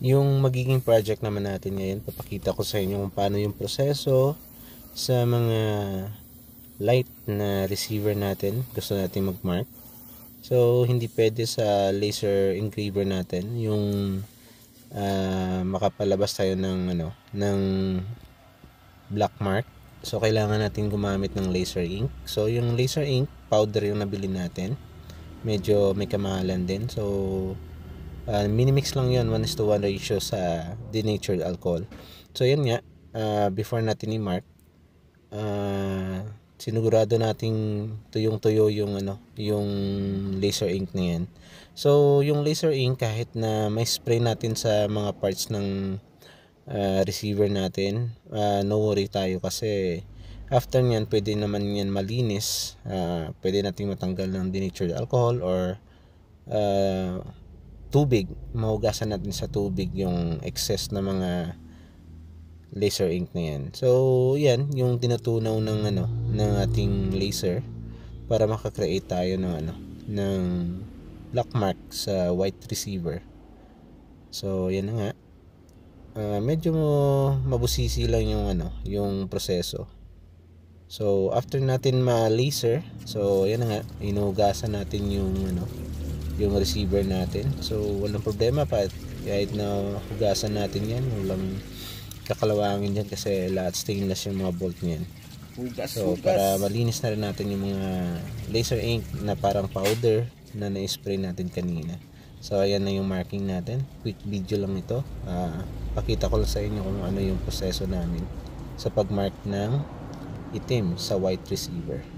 Yung magiging project naman natin ngayon, papakita ko sa inyo kung paano yung proseso sa mga light na receiver natin. Gusto natin mag-mark. So, hindi pwede sa laser engraver natin yung uh, makapalabas tayo ng ano, ng black mark. So, kailangan natin gumamit ng laser ink. So, yung laser ink, powder yung nabili natin. Medyo may kamahalan din. So, uh, minimix lang yun 1 is to 1 ratio sa denatured alcohol so yun nga uh, before natin i-mark uh, ah, sinigurado nating tuyong tuyo yung ano yung laser ink na yan so yung laser ink kahit na may spray natin sa mga parts ng uh, receiver natin uh, no worry tayo kasi after nyan pwede naman yan malinis uh, pwede nating matanggal ng denatured alcohol or uh, tubig, mahugasan natin sa tubig yung excess na mga laser ink na yan. So, yan, yung tinatunaw ng ano, ng ating laser para makakreate tayo ng ano, ng black mark sa white receiver. So, yan na nga. Uh, medyo mabusisi lang yung ano, yung proseso. So, after natin ma-laser, so, yan na nga, inugasan natin yung ano, yung receiver natin so walang problema pa kahit na hugasan natin yan walang kakalawangin yan kasi lahat stainless yung mga bolt niyan hugas, so hugas. para malinis na rin natin yung mga laser ink na parang powder na na-spray natin kanina so ayan na yung marking natin quick video lang ito uh, pakita ko lang sa inyo kung ano yung proseso namin sa pagmark ng itim sa white receiver